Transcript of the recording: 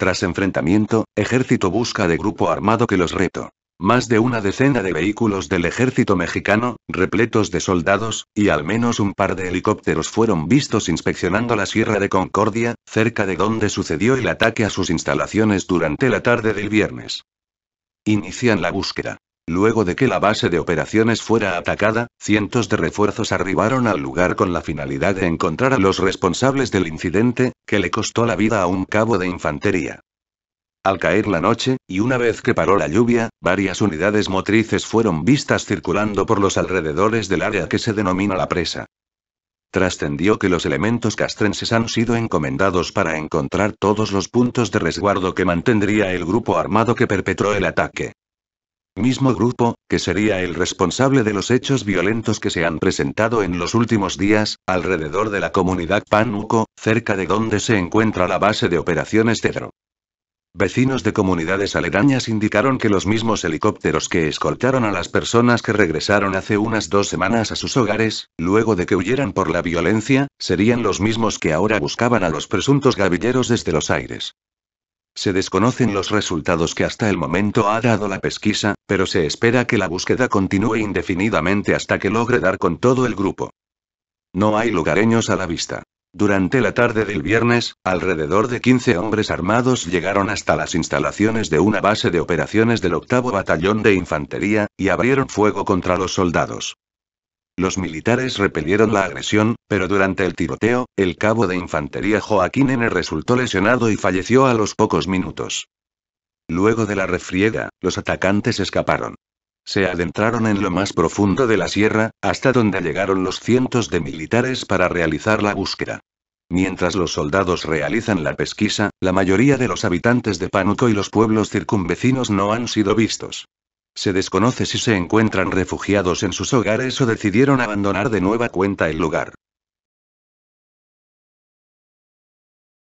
Tras enfrentamiento, ejército busca de grupo armado que los reto. Más de una decena de vehículos del ejército mexicano, repletos de soldados, y al menos un par de helicópteros fueron vistos inspeccionando la Sierra de Concordia, cerca de donde sucedió el ataque a sus instalaciones durante la tarde del viernes. Inician la búsqueda. Luego de que la base de operaciones fuera atacada, cientos de refuerzos arribaron al lugar con la finalidad de encontrar a los responsables del incidente, que le costó la vida a un cabo de infantería. Al caer la noche, y una vez que paró la lluvia, varias unidades motrices fueron vistas circulando por los alrededores del área que se denomina la presa. Trascendió que los elementos castrenses han sido encomendados para encontrar todos los puntos de resguardo que mantendría el grupo armado que perpetró el ataque mismo grupo, que sería el responsable de los hechos violentos que se han presentado en los últimos días, alrededor de la comunidad Pánuco, cerca de donde se encuentra la base de operaciones Tedro. Vecinos de comunidades aledañas indicaron que los mismos helicópteros que escoltaron a las personas que regresaron hace unas dos semanas a sus hogares, luego de que huyeran por la violencia, serían los mismos que ahora buscaban a los presuntos gavilleros desde los aires. Se desconocen los resultados que hasta el momento ha dado la pesquisa, pero se espera que la búsqueda continúe indefinidamente hasta que logre dar con todo el grupo. No hay lugareños a la vista. Durante la tarde del viernes, alrededor de 15 hombres armados llegaron hasta las instalaciones de una base de operaciones del octavo batallón de infantería, y abrieron fuego contra los soldados. Los militares repelieron la agresión, pero durante el tiroteo, el cabo de infantería Joaquín N. resultó lesionado y falleció a los pocos minutos. Luego de la refriega, los atacantes escaparon. Se adentraron en lo más profundo de la sierra, hasta donde llegaron los cientos de militares para realizar la búsqueda. Mientras los soldados realizan la pesquisa, la mayoría de los habitantes de Pánuco y los pueblos circunvecinos no han sido vistos. Se desconoce si se encuentran refugiados en sus hogares o decidieron abandonar de nueva cuenta el lugar.